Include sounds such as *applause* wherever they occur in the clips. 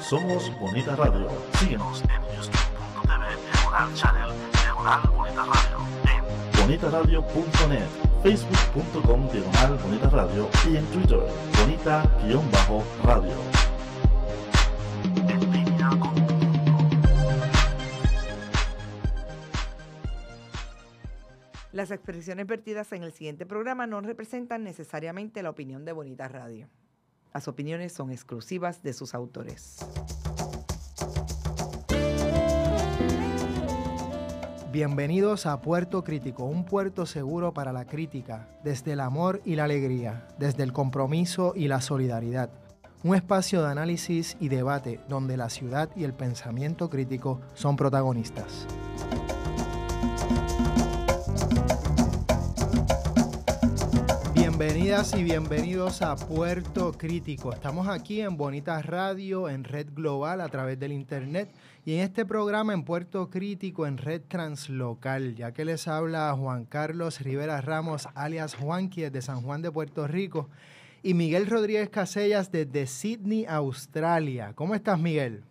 Somos Bonita Radio. Síguenos en youtube.tv Diagonal Channel Diagonal Bonita Radio. En bonitaradio.net, facebook.com Diagonal Bonita Radio y en Twitter, bonita-radio. Las expresiones vertidas en el siguiente programa no representan necesariamente la opinión de Bonita Radio. Las opiniones son exclusivas de sus autores. Bienvenidos a Puerto Crítico, un puerto seguro para la crítica, desde el amor y la alegría, desde el compromiso y la solidaridad. Un espacio de análisis y debate donde la ciudad y el pensamiento crítico son protagonistas. Bienvenidas y bienvenidos a Puerto Crítico. Estamos aquí en Bonitas Radio, en Red Global, a través del Internet y en este programa en Puerto Crítico, en Red Translocal, ya que les habla Juan Carlos Rivera Ramos, alias Juanqui, de San Juan de Puerto Rico, y Miguel Rodríguez Casellas desde Sydney, Australia. ¿Cómo estás, Miguel?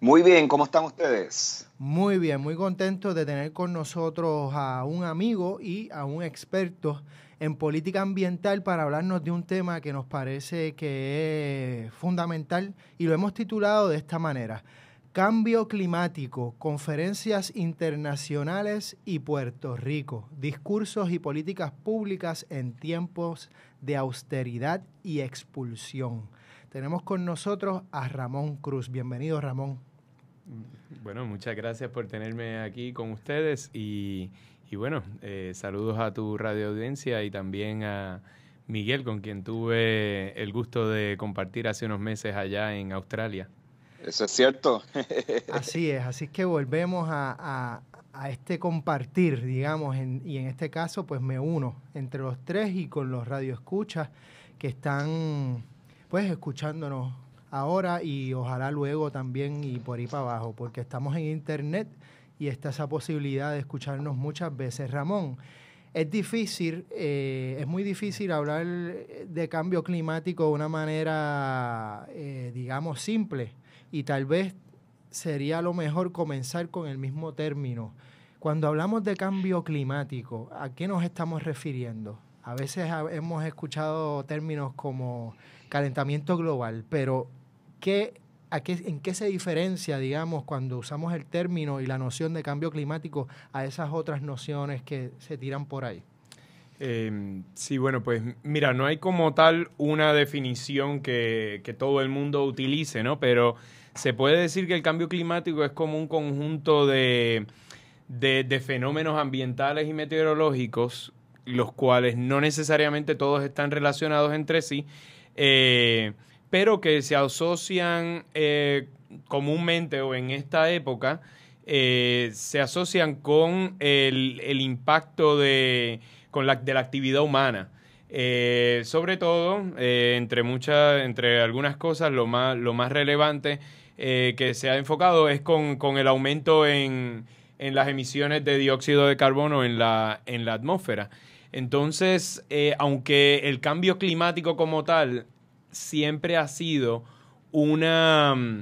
Muy bien, ¿cómo están ustedes? Muy bien, muy contento de tener con nosotros a un amigo y a un experto en política ambiental para hablarnos de un tema que nos parece que es fundamental y lo hemos titulado de esta manera. Cambio climático, conferencias internacionales y Puerto Rico, discursos y políticas públicas en tiempos de austeridad y expulsión. Tenemos con nosotros a Ramón Cruz. Bienvenido, Ramón. Bueno, muchas gracias por tenerme aquí con ustedes y, y bueno, eh, saludos a tu radio audiencia y también a Miguel, con quien tuve el gusto de compartir hace unos meses allá en Australia. Eso es cierto. *laughs* así es, así es que volvemos a, este compartir, digamos, y en este caso pues me uno entre los tres y con los radioescuchas que están pues escuchándonos ahora y ojalá luego también y por ahí para abajo, porque estamos en internet y está esa posibilidad de escucharnos muchas veces. Ramón, es difícil, eh, es muy difícil hablar de cambio climático de una manera, eh, digamos, simple y tal vez sería lo mejor comenzar con el mismo término. Cuando hablamos de cambio climático, ¿a qué nos estamos refiriendo? A veces hemos escuchado términos como calentamiento global, pero ¿qué en qué se diferencia, digamos, cuando usamos el término y la noción de cambio climático a esas otras nociones que se tiran por ahí? Em, sí, bueno, pues mira, no hay como tal una definición que, todo el mundo utilice, ¿no? Pero se puede decir que el cambio climático es como un conjunto de, fenómenos ambientales y meteorológicos, los cuales no necesariamente todos están relacionados entre sí. Eh, pero que se asocian eh, comúnmente o en esta época, eh, se asocian con el, impacto de, con la, de la actividad humana. Eh, sobre todo, entre entre algunas cosas, lo más, lo más relevante que se ha enfocado es con, el aumento en, las emisiones de dióxido de carbono en la, en la atmósfera. Entonces, aunque el cambio climático como tal siempre ha sido una, mm,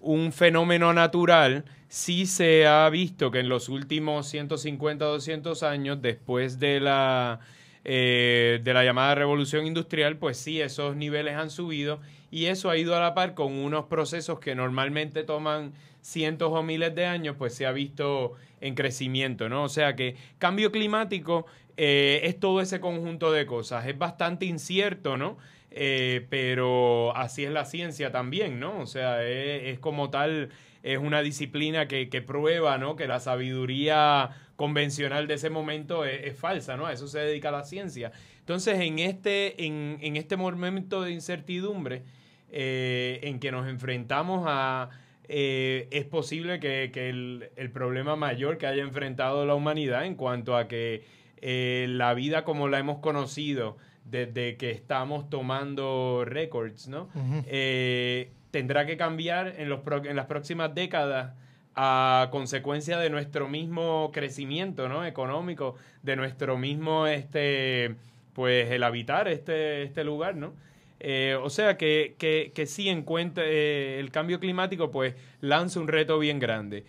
un fenómeno natural, sí se ha visto que en los últimos 150, 200 años, después de la, eh, de la llamada revolución industrial, pues sí, esos niveles han subido y eso ha ido a la par con unos procesos que normalmente toman cientos o miles de años, pues se ha visto en crecimiento, ¿no? O sea que cambio climático eh, es todo ese conjunto de cosas. Es bastante incierto, ¿no? Eh, pero así es la ciencia también, ¿no? O sea, es, como tal, es una disciplina que, prueba, Que la sabiduría convencional de ese momento es, falsa, ¿no? A eso se dedica la ciencia. Entonces, en este, en, este momento de incertidumbre eh, en que nos enfrentamos a... Eh, es posible que, el, problema mayor que haya enfrentado la humanidad en cuanto a que la vida como la hemos conocido desde que estamos tomando récords, ¿no? Eh, tendrá que cambiar en, los en las próximas décadas a consecuencia de nuestro mismo crecimiento ¿no? económico, de nuestro mismo, este, pues, el habitar este, este lugar, ¿no? Eh, o sea que, que, sí eh, el cambio climático, pues lanza un reto bien grande.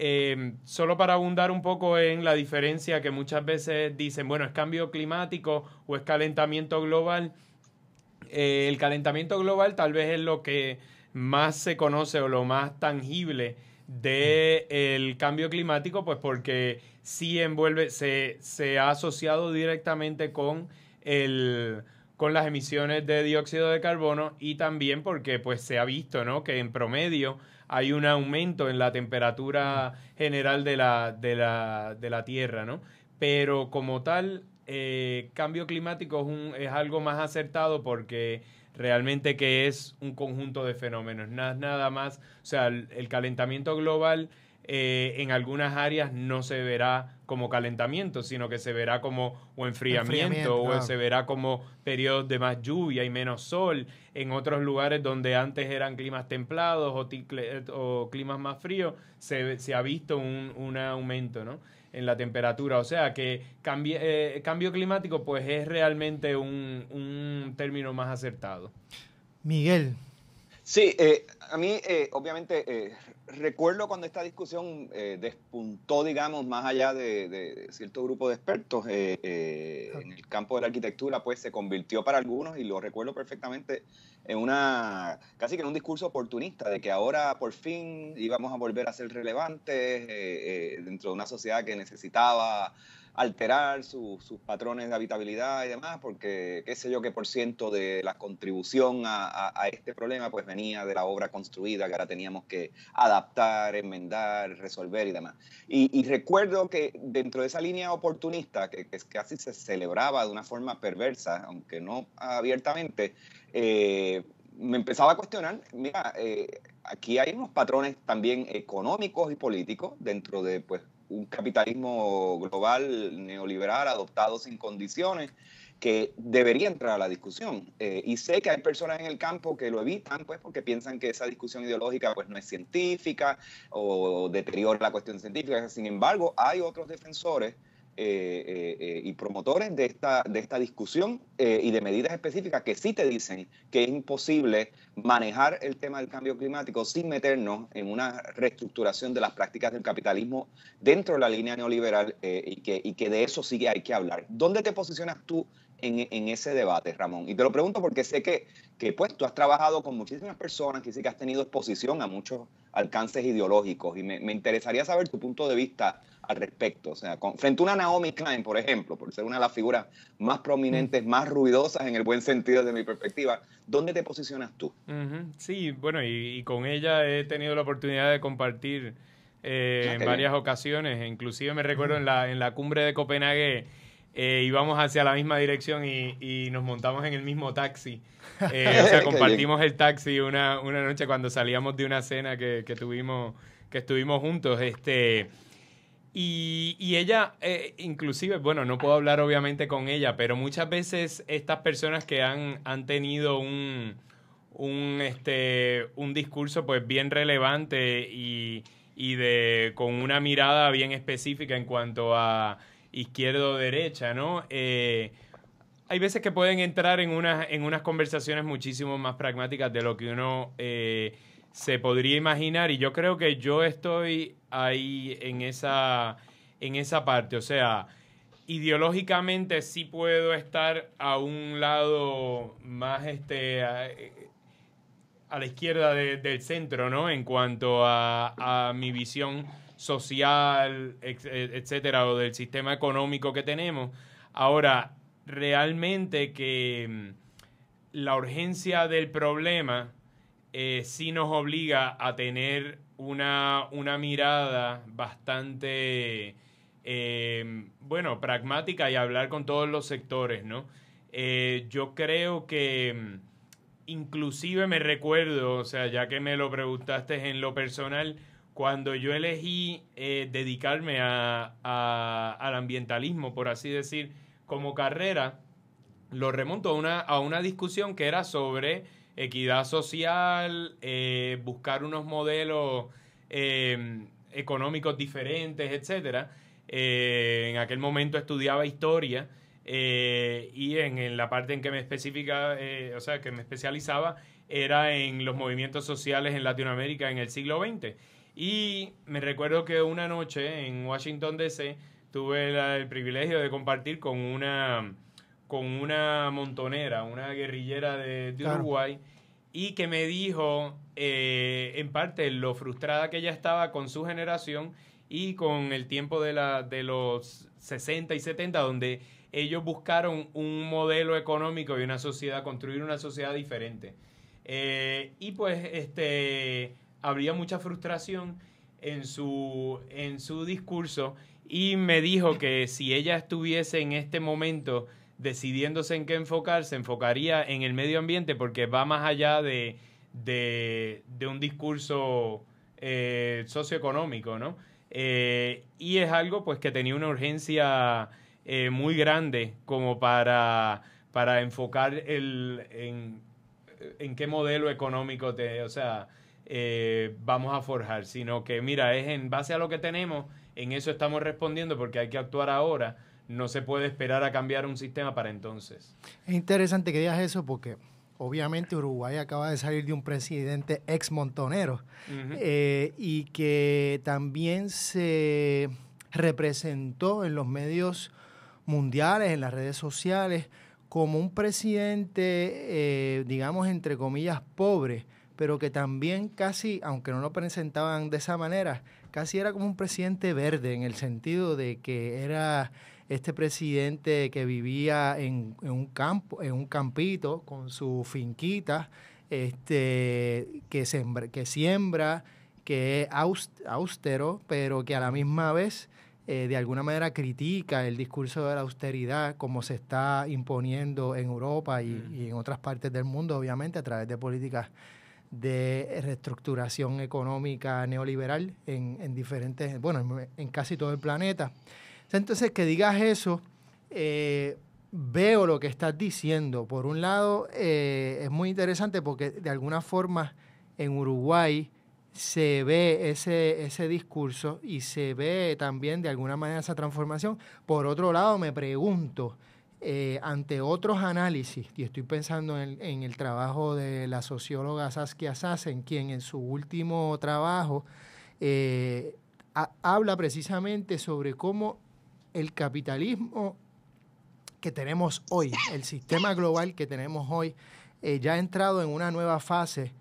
Em, solo para abundar un poco en la diferencia que muchas veces dicen, bueno, es cambio climático o es calentamiento global. Eh, el calentamiento global tal vez es lo que más se conoce o lo más tangible del cambio climático, pues porque sí envuelve, se ha asociado directamente con el con las emisiones de dióxido de carbono y también porque pues se ha visto ¿no? que en promedio hay un aumento en la temperatura general de la, de la, de la Tierra, ¿no? Pero como tal, eh, cambio climático es, un, es algo más acertado porque realmente que es un conjunto de fenómenos, nada, más, o sea, el calentamiento global eh, en algunas áreas no se verá como calentamiento, sino que se verá como o enfriamiento, o ah. se verá como periodos de más lluvia y menos sol. En otros lugares donde antes eran climas templados o, climas más fríos, se, ha visto un, aumento en la temperatura. O sea que cambie, eh, cambio climático pues es realmente un, término más acertado. Miguel. Sí, eh, a mí obviamente recuerdo cuando esta discusión eh, despuntó, digamos, más allá de, cierto grupo de expertos eh, eh, en el campo de la arquitectura, pues se convirtió para algunos, y lo recuerdo perfectamente, en una, casi que en un discurso oportunista, de que ahora por fin íbamos a volver a ser relevantes dentro de una sociedad que necesitaba alterar sus patrones de habitabilidad y demás, porque qué sé yo qué por ciento de la contribución a, este problema pues venía de la obra construida que ahora teníamos que adaptar, enmendar, resolver y demás. Y, recuerdo que dentro de esa línea oportunista, que, que, casi se celebraba de una forma perversa, aunque no abiertamente, eh, me empezaba a cuestionar, mira, eh, aquí hay unos patrones también económicos y políticos dentro de pues un capitalismo global neoliberal adoptado sin condiciones que debería entrar a la discusión. Eh, y sé que hay personas en el campo que lo evitan, pues, porque piensan que esa discusión ideológica, pues, no es científica o deteriora la cuestión científica. Sin embargo, hay otros defensores eh, eh, eh, y promotores de esta, de esta discusión y de medidas específicas que sí te dicen que es imposible manejar el tema del cambio climático sin meternos en una reestructuración de las prácticas del capitalismo dentro de la línea neoliberal y, que, que de eso sí hay que hablar. ¿Dónde te posicionas tú en, en, ese debate, Ramón. Y te lo pregunto porque sé que, que pues, tú has trabajado con muchísimas personas, que sí que has tenido exposición a muchos alcances ideológicos. Y me, me, interesaría saber tu punto de vista al respecto. O sea, frente a una Naomi Klein, por ejemplo, por ser una de las figuras más prominentes, mm. más ruidosas en el buen sentido de mi perspectiva, ¿dónde te posicionas tú? Sí, bueno, y, con ella he tenido la oportunidad de compartir eh, ah, en varias ocasiones. Inclusive me recuerdo en, la, en la cumbre de Copenhague. Eh, íbamos hacia la misma dirección y, nos montamos en el mismo taxi. *laughs* Eh, o sea, compartimos el taxi una, una, noche cuando salíamos de una cena que, tuvimos, que estuvimos juntos. Este, y, ella, eh, inclusive, bueno, no puedo hablar obviamente con ella, pero muchas veces estas personas que han, han tenido un, este, discurso pues bien relevante y, de, con una mirada bien específica en cuanto a izquierdo o derecha, ¿no? Eh, hay veces que pueden entrar en unas, en unas conversaciones muchísimo más pragmáticas de lo que uno eh, se podría imaginar y yo creo que yo estoy ahí en esa, en esa parte, o sea, ideológicamente sí puedo estar a un lado más este a, la izquierda del centro, ¿no? En cuanto a, a mi visión social, e, etcétera, o del sistema económico que tenemos. Ahora, realmente que mm, la urgencia del problema eh, sí nos obliga a tener una, una mirada bastante, eh, bueno, pragmática y hablar con todos los sectores, ¿no? Eh, yo creo que mm, inclusive me recuerdo, o sea, ya que me lo preguntaste en lo personal, cuando yo elegí dedicarme al ambientalismo, por así decir, como carrera, lo remonto una, a una discusión que era sobre equidad social, eh, buscar unos modelos em, económicos diferentes, etcétera. Eh, en aquel momento estudiaba historia eh, y en, la parte en que me o sea, que me especializaba era en los movimientos sociales en Latinoamérica en el siglo XX. Y me recuerdo que una noche en Washington D.C. tuve el privilegio de compartir con una con una montonera, una guerrillera de, Uruguay, y que me dijo, eh, en parte, lo frustrada que ella estaba con su generación y con el tiempo de, la, de los 60 y 70, donde ellos buscaron un modelo económico y una sociedad, construir una sociedad diferente. Eh, y pues este, habría mucha frustración en su, en su discurso y me dijo que si ella estuviese en este momento decidiéndose en qué enfocar, se enfocaría en el medio ambiente porque va más allá de, un discurso eh, socioeconómico, ¿no? Eh, y es algo pues que tenía una urgencia eh, muy grande como para, para enfocar el, en, en qué modelo económico te, o sea, vamos a forjar, sino que mira, es en base a lo que tenemos, en eso estamos respondiendo porque hay que actuar ahora no se puede esperar a cambiar un sistema para entonces. Es interesante que digas eso porque obviamente Uruguay acaba de salir de un presidente ex montonero eh, y que también se representó en los medios mundiales, en las redes sociales, como un presidente, eh, digamos, entre comillas, pobre, pero que también casi, aunque no lo presentaban de esa manera, casi era como un presidente verde, en el sentido de que era este presidente que vivía en, en un campo, en un campito con su finquita, este, que, que siembra, que es austero, pero que a la misma vez eh, de alguna manera critica el discurso de la austeridad como se está imponiendo en Europa mm. y, en otras partes del mundo, obviamente, a través de políticas de reestructuración económica neoliberal en, en diferentes, bueno, en, casi todo el planeta. Entonces, que digas eso, eh, veo lo que estás diciendo. Por un lado, eh, es muy interesante porque de alguna forma en Uruguay se ve ese, ese discurso y se ve también de alguna manera esa transformación. Por otro lado, me pregunto, eh, ante otros análisis, y estoy pensando en, el trabajo de la socióloga Saskia Sassen, quien en su último trabajo habla precisamente sobre cómo el capitalismo que tenemos hoy, el sistema global que tenemos hoy, eh, ya ha entrado en una nueva fase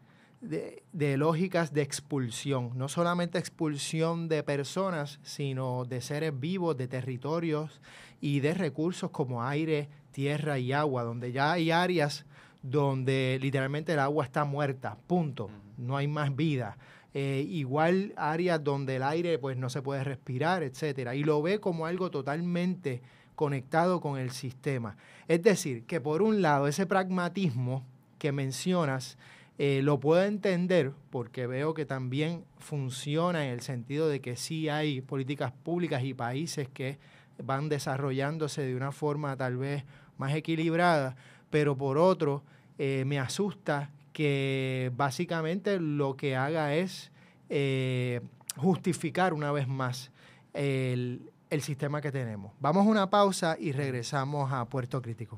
de, de, lógicas de expulsión, no solamente expulsión de personas, sino de seres vivos, de territorios y de recursos como aire, tierra y agua, donde ya hay áreas donde literalmente el agua está muerta, punto, no hay más vida eh, igual áreas donde el aire pues no se puede respirar, etcétera, y lo ve como algo totalmente conectado con el sistema. Es decir, que por un lado ese pragmatismo que mencionas eh, lo puedo entender porque veo que también funciona en el sentido de que sí hay políticas públicas y países que van desarrollándose de una forma tal vez más equilibrada, pero por otro eh, me asusta que básicamente lo que haga es eh, justificar una vez más el, el sistema que tenemos. Vamos a una pausa y regresamos a Puerto Crítico.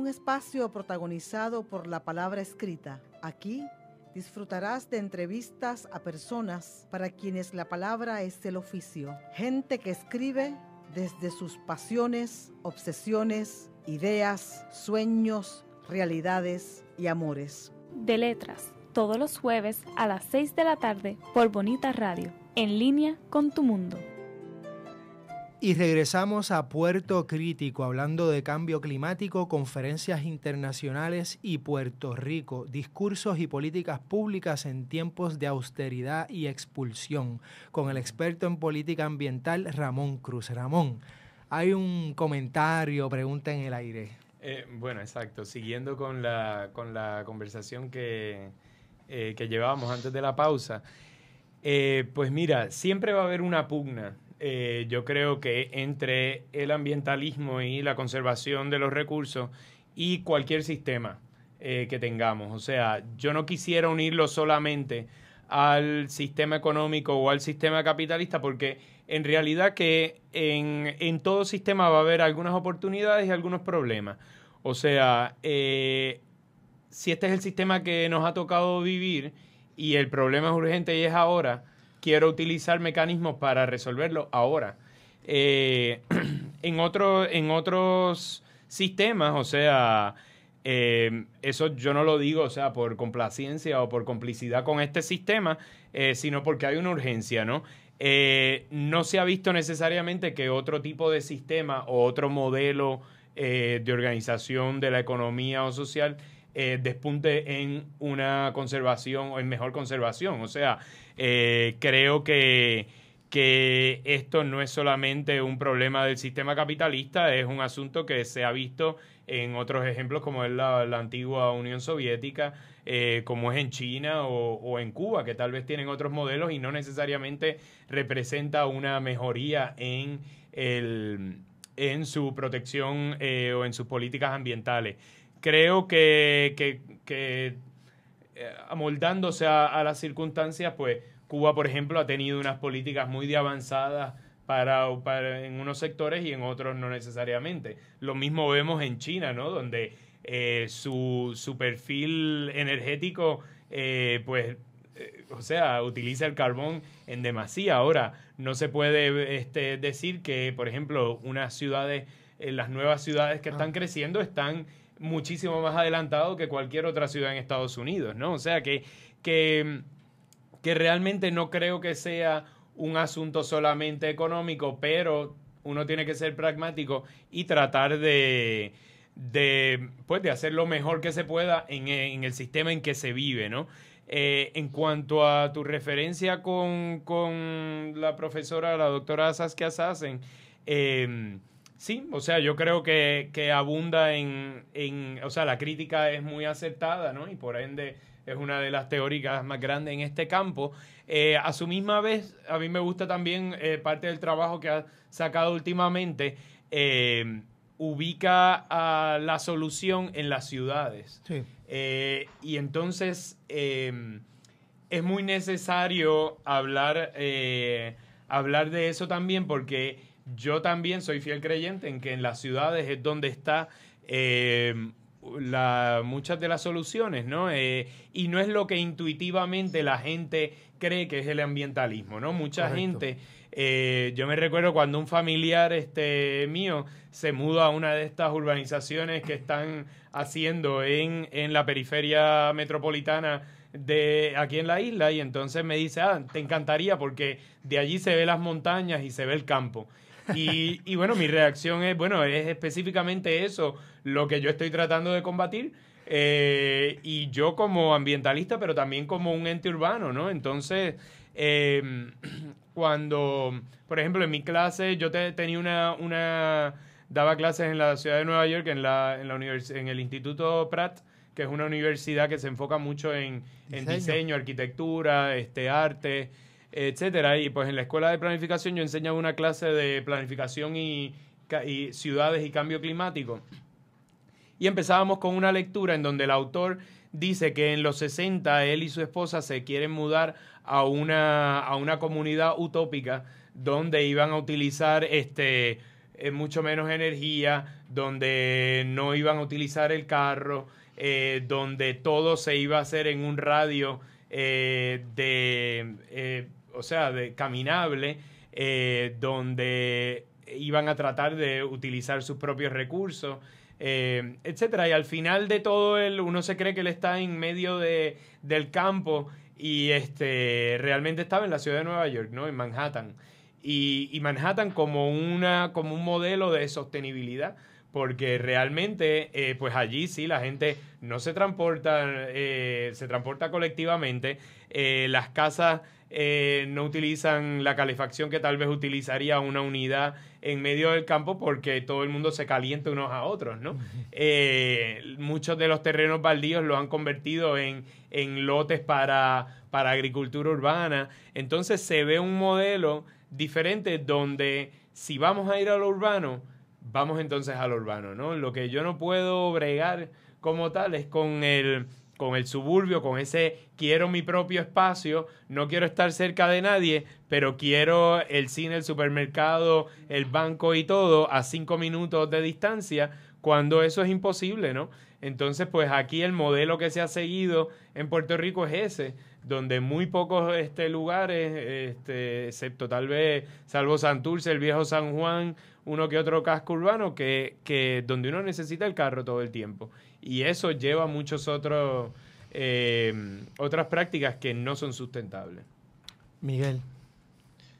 un espacio protagonizado por la palabra escrita. Aquí disfrutarás de entrevistas a personas para quienes la palabra es el oficio. Gente que escribe desde sus pasiones, obsesiones, ideas, sueños, realidades y amores. De letras, todos los jueves a las 6 de la tarde por Bonita Radio, en línea con tu mundo. Y regresamos a Puerto Crítico, hablando de cambio climático, conferencias internacionales y Puerto Rico, discursos y políticas públicas en tiempos de austeridad y expulsión, con el experto en política ambiental Ramón Cruz. Ramón, hay un comentario, pregunta en el aire. Eh, bueno, exacto. Siguiendo con la, con la conversación que, eh, que llevábamos antes de la pausa, eh, pues mira, siempre va a haber una pugna eh, yo creo que entre el ambientalismo y la conservación de los recursos y cualquier sistema eh, que tengamos. O sea, yo no quisiera unirlo solamente al sistema económico o al sistema capitalista porque en realidad que en, todo sistema va a haber algunas oportunidades y algunos problemas. O sea, eh, si este es el sistema que nos ha tocado vivir y el problema es urgente y es ahora, quiero utilizar mecanismos para resolverlo ahora. Eh, *clears throat* en, en otros sistemas, o sea, eh, eso yo no lo digo, o sea, por complacencia o por complicidad con este sistema, eh, sino porque hay una urgencia, ¿no? no se ha visto necesariamente que otro tipo de sistema o otro modelo de organización de la economía o social despunte en una conservación o en mejor conservación. O sea, eh, creo que, que esto no es solamente un problema del sistema capitalista, es un asunto que se ha visto en otros ejemplos como es la, antigua Unión Soviética, eh, como es en China o, en Cuba, que tal vez tienen otros modelos y no necesariamente representa una mejoría en, el, en su protección eh, o en sus políticas ambientales. Creo que, que eh, amoldándose a, las circunstancias, pues Cuba, por ejemplo, ha tenido unas políticas muy de avanzadas para, en unos sectores y en otros no necesariamente. Lo mismo vemos en China, ¿no? Donde eh, su, su, perfil energético, eh, pues, o sea, utiliza el carbón en demasía. Ahora, no se puede este, decir que, por ejemplo, unas ciudades, las nuevas ciudades que están ah. creciendo están muchísimo más adelantado que cualquier otra ciudad en Estados Unidos, ¿no? O sea que, que, que realmente no creo que sea un asunto solamente económico, pero uno tiene que ser pragmático y tratar de, pues, de hacer lo mejor que se pueda en, el sistema en que se vive, ¿no? Eh, en cuanto a tu referencia con, la profesora, la doctora Saskia Sassen, em, Sí, o sea, yo creo que, abunda en, o sea, la crítica es muy aceptada, ¿no? Y por ende es una de las teóricas más grandes en este campo. Eh, a su misma vez, a mí me gusta también eh, parte del trabajo que ha sacado últimamente, eh, ubica a la solución en las ciudades. Sí. y entonces es muy necesario hablar, hablar de eso también porque yo también soy fiel creyente en que en las ciudades es donde está eh, la, muchas de las soluciones, ¿no? Eh, y no es lo que intuitivamente la gente cree que es el ambientalismo, ¿no? Mucha gente, eh, yo me recuerdo cuando un familiar este, mío se mudó a una de estas urbanizaciones que están haciendo en, en la periferia metropolitana de aquí en la isla y entonces me dice, ah, te encantaría porque de allí se ven las montañas y se ve el campo. Y, bueno, mi reacción es, bueno, es específicamente eso, lo que yo estoy tratando de combatir. Eh, y yo como ambientalista, pero también como un ente urbano, ¿no? Entonces, em, *clears throat* cuando, por ejemplo, en mi clase, yo tenía una, una, daba clases en la ciudad de Nueva York, en, la, en, la en el Instituto Pratt, que es una universidad que se enfoca mucho en, diseño, arquitectura, este, arte etcétera. Y pues en la escuela de planificación yo enseñaba una clase de planificación y, ciudades y cambio climático. Y empezábamos con una lectura en donde el autor dice que en los 60 él y su esposa se quieren mudar a una, a una comunidad utópica donde iban a utilizar este, eh, mucho menos energía, donde no iban a utilizar el carro, eh, donde todo se iba a hacer en un radio eh, de o sea, de caminable, eh, donde iban a tratar de utilizar sus propios recursos, etc. Eh, etcétera. Y al final de todo, él, uno se cree que él está en medio de, del campo y este, realmente estaba en la ciudad de Nueva York, ¿no? En Manhattan. Y, y Manhattan como, una, como un modelo de sostenibilidad porque realmente eh, pues allí sí la gente no se transporta, eh, se transporta colectivamente, eh, las casas no utilizan la calefacción que tal vez utilizaría una unidad en medio del campo porque todo el mundo se calienta unos a otros, ¿no? muchos de los terrenos baldíos lo han convertido en, en lotes para, para agricultura urbana, entonces se ve un modelo diferente donde si vamos a ir a lo urbano, Vamos entonces al urbano, ¿no? Lo que yo no puedo bregar como tal es con el con el suburbio, con ese quiero mi propio espacio, no quiero estar cerca de nadie, pero quiero el cine, el supermercado, el banco y todo a cinco minutos de distancia, cuando eso es imposible, ¿no? Entonces, pues aquí el modelo que se ha seguido en Puerto Rico es ese, donde muy pocos este, lugares, este, excepto tal vez, salvo Santurce, el viejo San Juan, uno que otro casco urbano que, donde uno necesita el carro todo el tiempo. Y eso lleva a muchas eh, otras prácticas que no son sustentables. Miguel.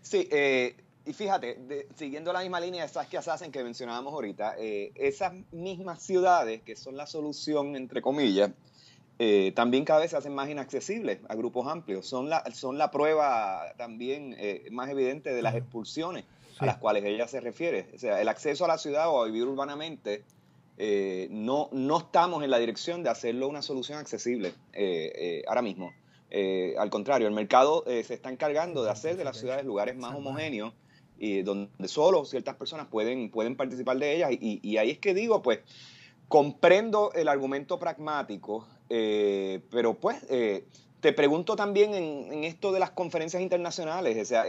Sí, eh, y fíjate, siguiendo la misma línea de esas que hacen que mencionábamos ahorita, eh, esas mismas ciudades que son la solución, entre comillas, también cada vez se hacen más inaccesibles a grupos amplios. Son la, son la prueba también más evidente de las expulsiones a las cuales ella se refiere. O sea, el acceso a la ciudad o a vivir urbanamente, eh, no, no estamos en la dirección de hacerlo una solución accesible eh, eh, ahora mismo. al contrario, el mercado se está encargando de hacer de las ciudades lugares más homogéneos y donde solo ciertas personas pueden, pueden participar de ellas. Y, ahí es que digo, pues, comprendo el argumento pragmático, pero pues te pregunto también en, esto de las conferencias internacionales, o sea,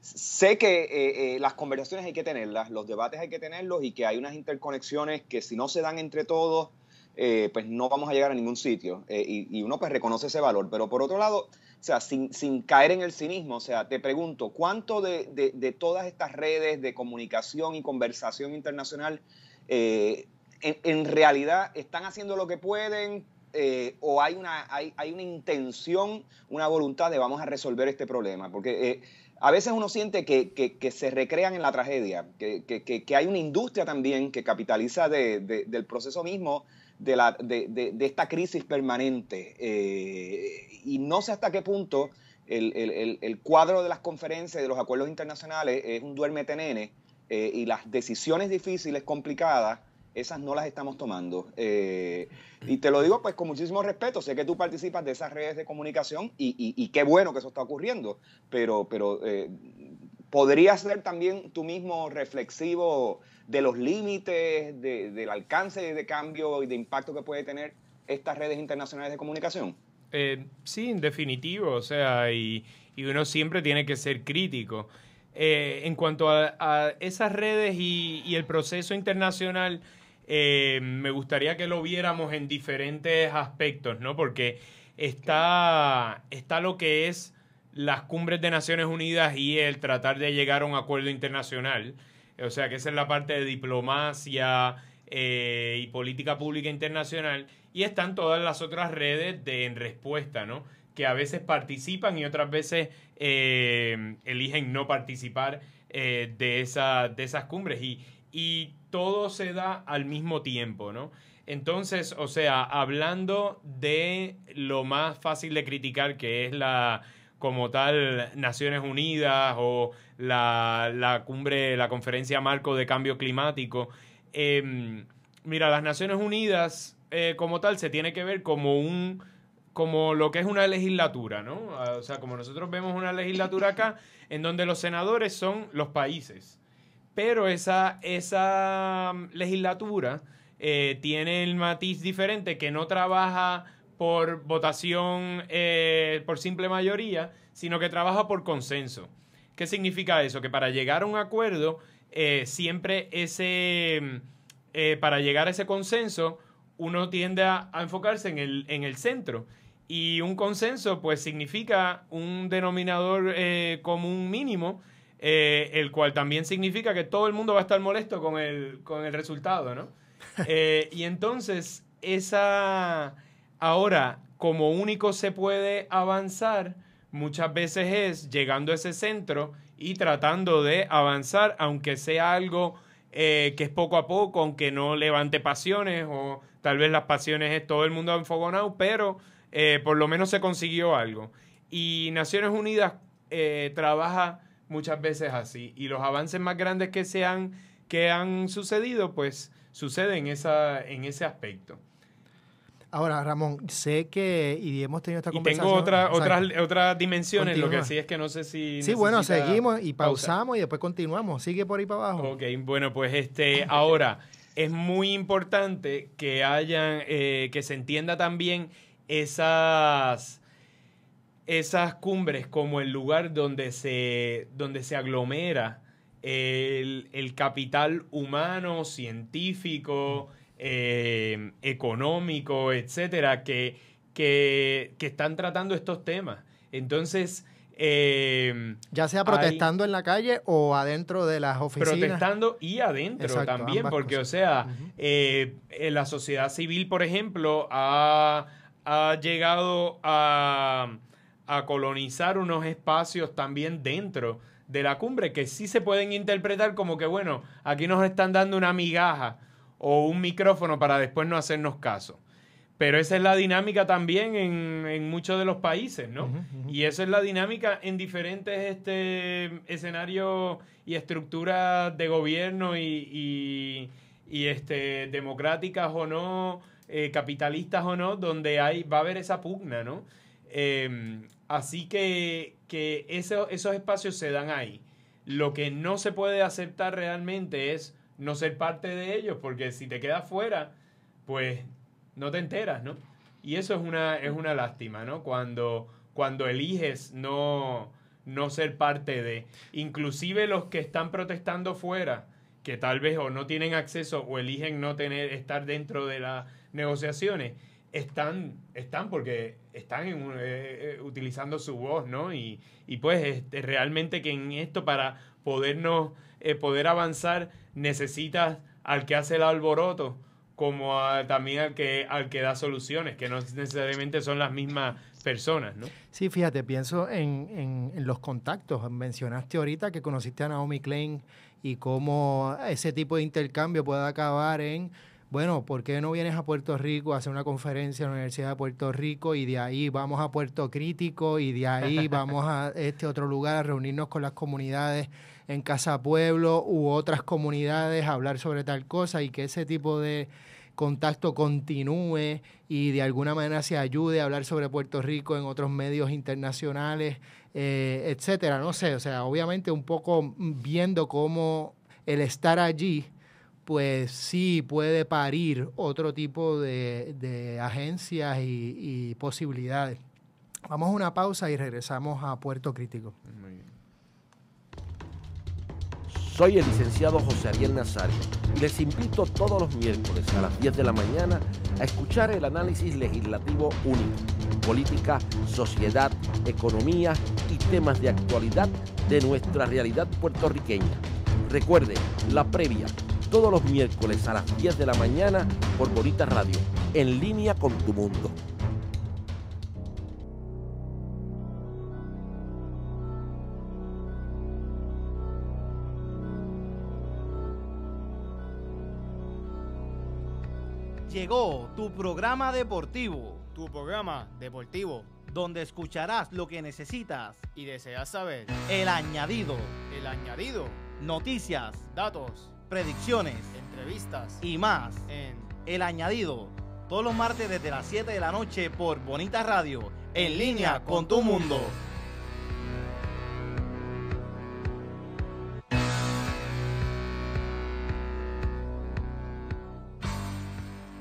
sé que eh, eh, las conversaciones hay que tenerlas, los debates hay que tenerlos y que hay unas interconexiones que si no se dan entre todos, eh, pues no vamos a llegar a ningún sitio. Y, uno pues reconoce ese valor. Pero por otro lado, o sea, sin, caer en el cinismo, o sea, te pregunto, ¿cuánto de, todas estas redes de comunicación y conversación internacional en, realidad están haciendo lo que pueden? o hay una, hay, hay una intención, una voluntad de vamos a resolver este problema. Porque a veces uno siente que, se recrean en la tragedia, que, hay una industria también que capitaliza del proceso mismo de, esta crisis permanente. Eh, y no sé hasta qué punto el, cuadro de las conferencias, de los acuerdos internacionales, es un duerme tenene eh, y las decisiones difíciles, complicadas, esas no las estamos tomando. Eh, y te lo digo pues con muchísimo respeto, sé que tú participas de esas redes de comunicación y, qué bueno que eso está ocurriendo, pero, pero eh, podrías ser también tú mismo reflexivo de los límites, de, del alcance de cambio y de impacto que puede tener estas redes internacionales de comunicación. Eh, sí, en definitivo, o sea, y, uno siempre tiene que ser crítico. en cuanto a, esas redes y el proceso internacional, eh, me gustaría que lo viéramos en diferentes aspectos, ¿no? Porque está, está lo que es las cumbres de Naciones Unidas y el tratar de llegar a un acuerdo internacional. O sea, que esa es la parte de diplomacia eh, y política pública internacional. Y están todas las otras redes de respuesta, ¿no? Que a veces participan y otras veces eh, eligen no participar de, de esas cumbres. y todo se da al mismo tiempo, ¿no? Entonces, o sea, hablando de lo más fácil de criticar, que es la, como tal, Naciones Unidas o la, cumbre, la conferencia marco de cambio climático, em, mira, las Naciones Unidas eh, como tal se tiene que ver como un como lo que es una legislatura, ¿no? Ah, o sea, como nosotros vemos una legislatura acá, en donde los senadores son los países. Pero esa, mm, legislatura eh, tiene el matiz diferente que no trabaja por votación, eh, por simple mayoría, sino que trabaja por consenso. ¿Qué significa eso? Que para llegar a un acuerdo, eh, siempre ese, mm, para llegar a ese consenso, uno tiende a, enfocarse en el, en el centro. Y un consenso, pues, significa un denominador común mínimo eh, el cual también significa que todo el mundo va a estar molesto con el, con el resultado, ¿no? *laughs* Eh, y entonces, esa. Ahora, como único se puede avanzar, muchas veces es llegando a ese centro y tratando de avanzar, aunque sea algo eh, que es poco a poco, aunque no levante pasiones, o tal vez las pasiones es todo el mundo enfogonado, pero por lo menos se consiguió algo. Y Naciones Unidas trabaja muchas veces así. Y los avances más grandes que se han, que han sucedido, pues suceden en, en ese aspecto. Ahora, Ramón, sé que y hemos tenido esta y Tengo otra, otras, dimensiones, lo que sí es que no sé si. Sí, bueno, seguimos y pausamos y después continuamos. Sigue por ahí para abajo. Ok, bueno, pues este, ahora es muy importante que hayan, eh, que se entienda también esas esas cumbres como el lugar donde se, donde se aglomera el, capital humano, científico, eh, económico, etcétera, que, que, están tratando estos temas. Entonces. Eh, ya sea protestando en la calle o adentro de las oficinas. Protestando y adentro también, porque, o sea, eh, la sociedad civil, por ejemplo, ha llegado a a colonizar unos espacios también dentro de la cumbre que sí se pueden interpretar como que, bueno, aquí nos están dando una migaja o un micrófono para después no hacernos caso. Pero esa es la dinámica también en, muchos de los países, ¿no? Y esa es la dinámica en diferentes este, escenarios y estructuras de gobierno y, este, democráticas o no, eh, capitalistas o no, donde hay, va a haber esa pugna, ¿no? Em, Así que, esos espacios se dan ahí. Lo que no se puede aceptar realmente es no ser parte de ellos, porque si te quedas fuera, pues no te enteras, ¿no? Y eso es una, es una lástima, ¿no? Cuando, cuando eliges no, no ser parte de. Inclusive los que están protestando fuera, que tal vez o no tienen acceso o eligen no tener, estar dentro de las negociaciones, están, están porque están eh, eh, utilizando su voz, ¿no? Y, pues este, realmente que en esto para podernos, eh, poder avanzar necesitas al que hace el alboroto como también al que, al que da soluciones, que no necesariamente son las mismas personas, ¿no? Sí, fíjate, pienso en, en, en los contactos. Mencionaste ahorita que conociste a Naomi Klein y cómo ese tipo de intercambio puede acabar en bueno, ¿por qué no vienes a Puerto Rico a hacer una conferencia en la Universidad de Puerto Rico y de ahí vamos a Puerto Crítico y de ahí *laughs* vamos a este otro lugar a reunirnos con las comunidades en Casa Pueblo u otras comunidades a hablar sobre tal cosa y que ese tipo de contacto continúe y de alguna manera se ayude a hablar sobre Puerto Rico en otros medios internacionales, eh, etcétera. No sé, o sea, obviamente un poco viendo cómo el estar allí pues sí puede parir otro tipo de, agencias y, posibilidades. Vamos a una pausa y regresamos a Puerto Crítico. Soy el licenciado José Ariel Nazario les invito todos los miércoles a las 10 de la mañana a escuchar el análisis legislativo único, política, sociedad, economía y temas de actualidad de nuestra realidad puertorriqueña. Recuerde, la previa todos los miércoles a las 10 de la mañana por Bonita Radio, en línea con tu mundo. Llegó tu programa deportivo. Tu programa deportivo. Donde escucharás lo que necesitas y deseas saber. El añadido. El añadido. Noticias. Datos predicciones, entrevistas y más en El Añadido. Todos los martes desde las 7 de la noche por Bonita Radio, en línea con tu mundo.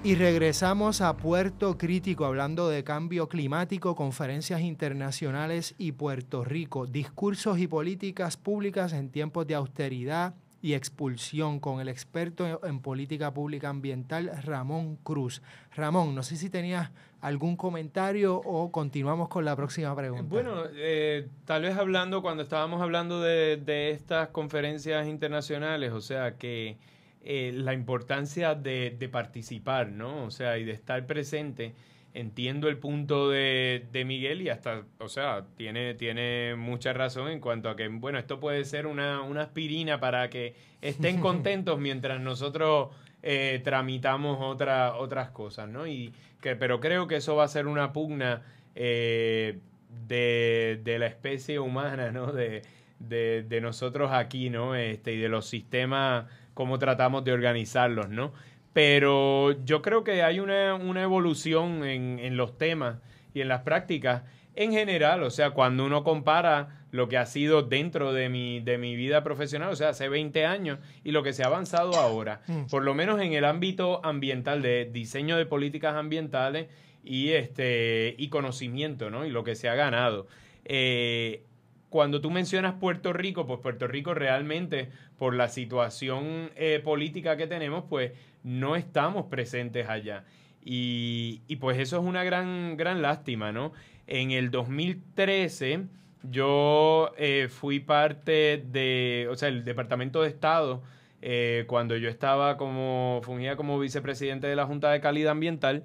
Y regresamos a Puerto Crítico hablando de cambio climático, conferencias internacionales y Puerto Rico, discursos y políticas públicas en tiempos de austeridad, y expulsión con el experto en política pública ambiental Ramón Cruz. Ramón, no sé si tenías algún comentario o continuamos con la próxima pregunta. Bueno, eh, tal vez hablando cuando estábamos hablando de, estas conferencias internacionales, o sea que eh, la importancia de, de, participar, ¿no? O sea, y de estar presente entiendo el punto de, de, Miguel y hasta, o sea, tiene, tiene mucha razón en cuanto a que, bueno, esto puede ser una, una aspirina para que estén *laughs* contentos mientras nosotros eh, tramitamos otras cosas, ¿no? Y que, pero creo que eso va a ser una pugna eh, de, de, la especie humana, ¿no? De, de, de nosotros aquí, ¿no? Este, y de los sistemas, cómo tratamos de organizarlos, ¿no? Pero yo creo que hay una, una evolución en, los temas y en las prácticas en general, o sea, cuando uno compara lo que ha sido dentro de mi, de mi vida profesional, o sea, hace 20 años, y lo que se ha avanzado ahora, mm. por lo menos en el ámbito ambiental, de diseño de políticas ambientales y, este, y conocimiento, ¿no? Y lo que se ha ganado. Eh, cuando tú mencionas Puerto Rico, pues Puerto Rico realmente por la situación eh, política que tenemos, pues no estamos presentes allá. Y, pues eso es una gran, gran lástima, ¿no? En el 2013 yo eh, fui parte de, o sea, el Departamento de Estado, eh, cuando yo estaba como, fungía como vicepresidente de la Junta de Calidad Ambiental,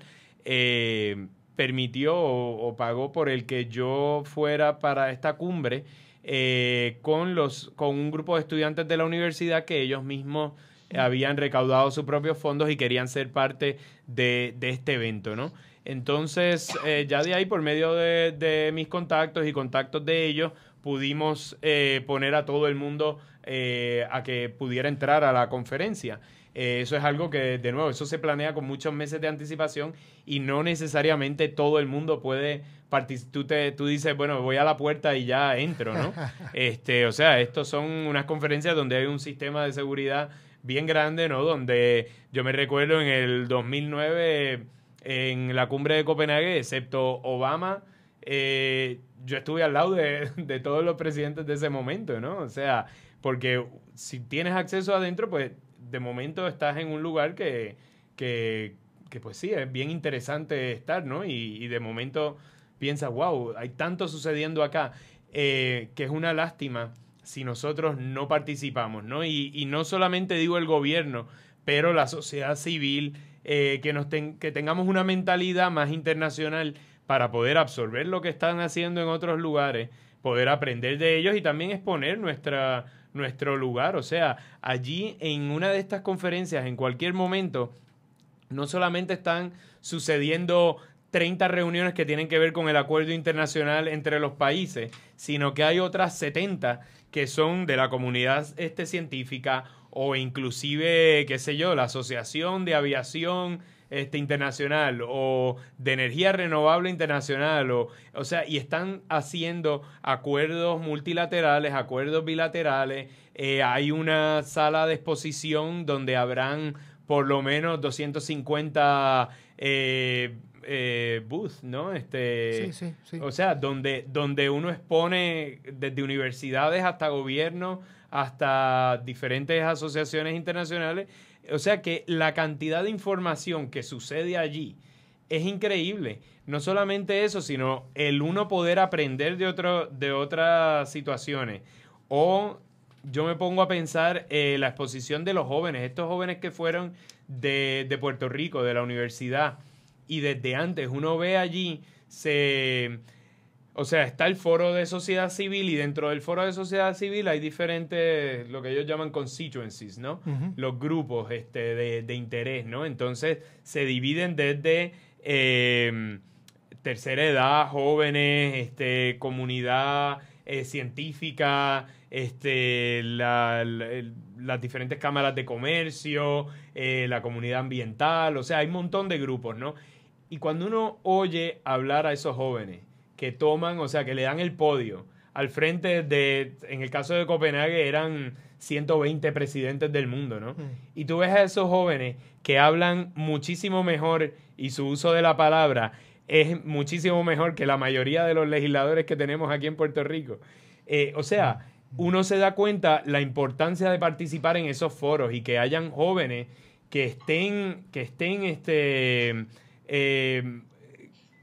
permitió o, pagó por el que yo fuera para esta cumbre eh, con, los, con un grupo de estudiantes de la universidad que ellos mismos eh, habían recaudado sus propios fondos y querían ser parte de, este evento, ¿no? Entonces, eh, ya de ahí, por medio de, mis contactos y contactos de ellos, pudimos poner a todo el mundo a que pudiera entrar a la conferencia. eso es algo que, de nuevo, eso se planea con muchos meses de anticipación y no necesariamente todo el mundo puede tú, te, tú dices, bueno, voy a la puerta y ya entro, ¿no? *laughs* este, o sea, estos son unas conferencias donde hay un sistema de seguridad bien grande, ¿no? Donde yo me recuerdo en el 2009, en la cumbre de Copenhague, excepto Obama, eh, yo estuve al lado *laughs* de, todos los presidentes de ese momento, ¿no? O sea, porque si tienes acceso adentro, pues de momento estás en un lugar que, que, pues sí, es bien interesante estar, ¿no? y, de momento piensa, wow, hay tanto sucediendo acá, eh, que es una lástima si nosotros no participamos, ¿no? Y, no solamente digo el gobierno, pero la sociedad civil, eh, que, nos que tengamos una mentalidad más internacional para poder absorber lo que están haciendo en otros lugares, poder aprender de ellos y también exponer nuestra, nuestro lugar. O sea, allí en una de estas conferencias, en cualquier momento, no solamente están sucediendo 30 reuniones que tienen que ver con el acuerdo internacional entre los países, sino que hay otras 70 que son de la comunidad este, científica o inclusive, qué sé yo, la Asociación de Aviación este, Internacional o de Energía Renovable Internacional. O, o sea, y están haciendo acuerdos multilaterales, acuerdos bilaterales. Eh, hay una sala de exposición donde habrán por lo menos 250... Eh, booth, ¿no? Este, O sea, donde, donde uno expone desde universidades hasta gobierno, hasta diferentes asociaciones internacionales. O sea que la cantidad de información que sucede allí es increíble. No solamente eso, sino el uno poder aprender de, otro, de otras situaciones. O yo me pongo a pensar eh, la exposición de los jóvenes, estos jóvenes que fueron de Puerto Rico, de la universidad y desde antes uno ve allí, se, o sea, está el foro de sociedad civil y dentro del foro de sociedad civil hay diferentes, lo que ellos llaman constituencies, ¿no? Los grupos este, de, interés, ¿no? Entonces se dividen desde em, tercera edad, jóvenes, este, comunidad eh, científica, este, las diferentes cámaras de comercio, eh, la comunidad ambiental, o sea, hay un montón de grupos, ¿no? Y cuando uno oye hablar a esos jóvenes que toman, o sea, que le dan el podio al frente de, en el caso de Copenhague, eran 120 presidentes del mundo, ¿no? Y tú ves a esos jóvenes que hablan muchísimo mejor y su uso de la palabra es muchísimo mejor que la mayoría de los legisladores que tenemos aquí en Puerto Rico. Eh, o sea, uno se da cuenta la importancia de participar en esos foros y que hayan jóvenes que estén, que estén este, Em,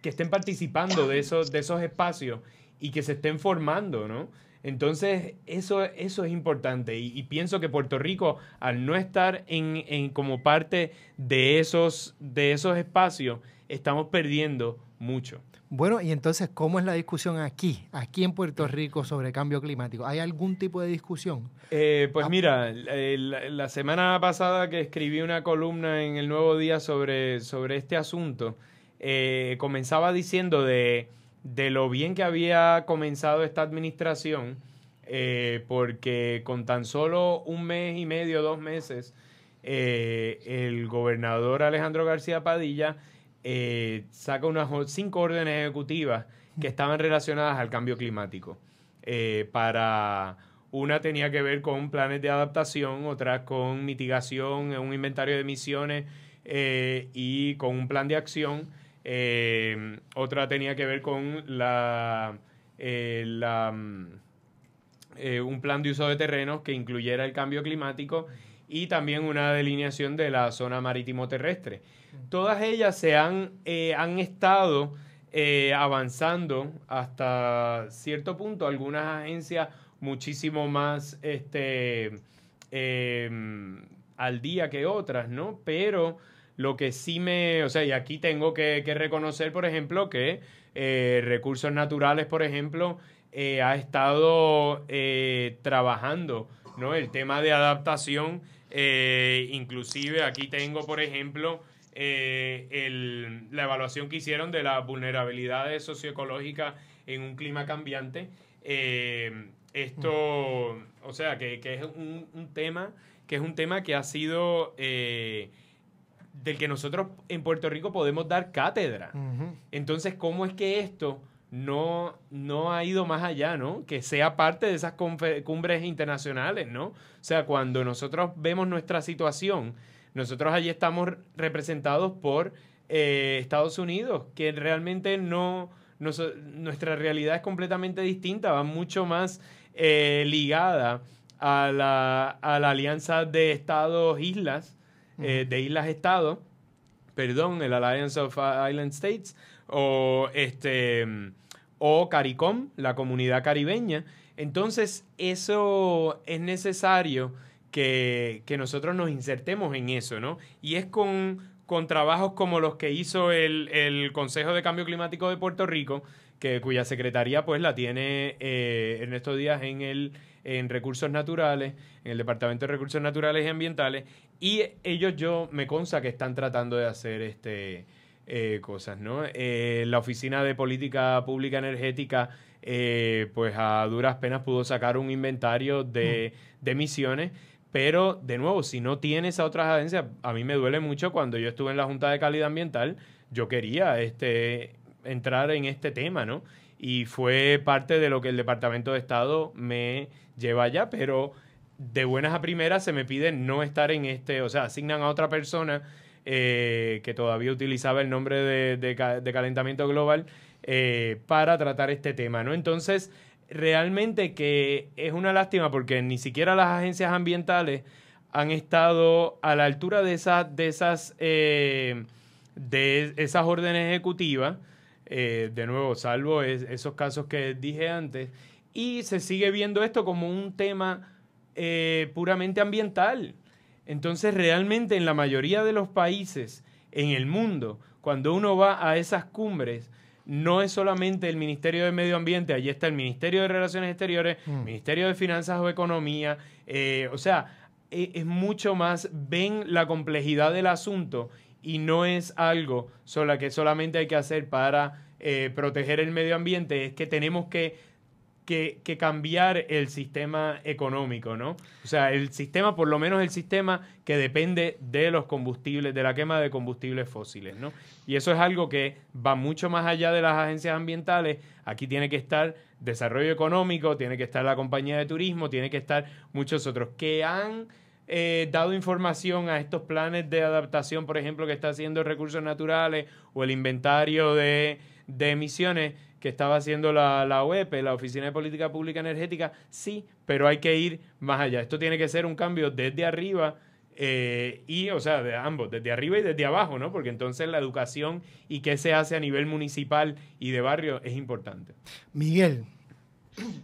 que estén participando de esos, de esos espacios y que se estén formando, ¿no? Entonces, eso, eso es importante y, pienso que Puerto Rico, al no estar en, en, como parte de esos, de esos espacios, estamos perdiendo mucho. Bueno, y entonces, ¿cómo es la discusión aquí, aquí en Puerto Rico sobre cambio climático? ¿Hay algún tipo de discusión? Eh, pues ah. mira, eh, la, semana pasada que escribí una columna en El Nuevo Día sobre, sobre este asunto, eh, comenzaba diciendo de, lo bien que había comenzado esta administración, porque con tan solo un mes y medio, dos meses, el gobernador Alejandro García Padilla eh, saca unas cinco órdenes ejecutivas que estaban relacionadas al cambio climático. Eh, para una tenía que ver con planes de adaptación, otra con mitigación, eh, un inventario de emisiones y con un plan de acción. otra tenía que ver con la, mm, un plan de uso de terrenos que incluyera el cambio climático y también una delineación de la zona marítimo terrestre. Todas ellas se han, eh, han estado eh, avanzando hasta cierto punto. Algunas agencias muchísimo más este, em, al día que otras, ¿no? Pero lo que sí me, o sea, y aquí tengo que, reconocer, por ejemplo, que eh, Recursos Naturales, por ejemplo, ha estado trabajando, ¿no? El tema de adaptación, inclusive aquí tengo, por ejemplo, eh, la evaluación que hicieron de las vulnerabilidades socioecológicas en un clima cambiante. Eh, esto, o sea, que, es un, tema que es un tema que ha sido eh, del que nosotros en Puerto Rico podemos dar cátedra. Entonces, ¿cómo es que esto no, no ha ido más allá, ¿no? Que sea parte de esas cumbres internacionales, ¿no? O sea, cuando nosotros vemos nuestra situación, nosotros allí estamos representados por eh, Estados Unidos, que realmente no, nuestra realidad es completamente distinta, va mucho más eh, ligada a la, alianza de Estados-Islas, eh, de islas Estado, perdón, el Alliance of Island States, o, este, o CARICOM, la comunidad caribeña. Entonces, eso es necesario que, nosotros nos insertemos en eso, ¿no? Y es con, trabajos como los que hizo el, el Consejo de Cambio Climático de Puerto Rico, cuya secretaría pues la tiene eh, en estos días en el en recursos naturales, en el Departamento de Recursos Naturales y Ambientales, y ellos yo me consta que están tratando de hacer este eh, cosas, ¿no? Eh, la Oficina de Política Pública Energética, eh, pues a duras penas pudo sacar un inventario de, de emisiones pero, de nuevo, si no tienes a otras agencias, a mí me duele mucho cuando yo estuve en la Junta de Calidad Ambiental, yo quería este, entrar en este tema, ¿no? Y fue parte de lo que el Departamento de Estado me lleva allá, pero de buenas a primeras se me pide no estar en este, o sea, asignan a otra persona eh, que todavía utilizaba el nombre de, calentamiento global eh, para tratar este tema, ¿no? Entonces, realmente que es una lástima porque ni siquiera las agencias ambientales han estado a la altura de esas, de esas, eh, de esas órdenes ejecutivas, eh, de nuevo, salvo esos casos que dije antes, y se sigue viendo esto como un tema eh, puramente ambiental. Entonces, realmente en la mayoría de los países en el mundo, cuando uno va a esas cumbres, no es solamente el Ministerio de Medio Ambiente, allí está el Ministerio de Relaciones Exteriores, el mm. Ministerio de Finanzas o Economía, eh, o sea, e, es mucho más, ven la complejidad del asunto y no es algo sola que solamente hay que hacer para eh, proteger el medio ambiente, es que tenemos que que, cambiar el sistema económico, ¿no? O sea, el sistema, por lo menos el sistema que depende de los combustibles, de la quema de combustibles fósiles, ¿no? Y eso es algo que va mucho más allá de las agencias ambientales. Aquí tiene que estar desarrollo económico, tiene que estar la compañía de turismo, tiene que estar muchos otros que han eh, dado información a estos planes de adaptación, por ejemplo, que está haciendo recursos naturales o el inventario de emisiones que estaba haciendo la, la OEP, la Oficina de Política Pública Energética, sí, pero hay que ir más allá. Esto tiene que ser un cambio desde arriba. Eh, y, o sea, de ambos, desde arriba y desde abajo, ¿no? Porque entonces la educación y qué se hace a nivel municipal y de barrio es importante. Miguel.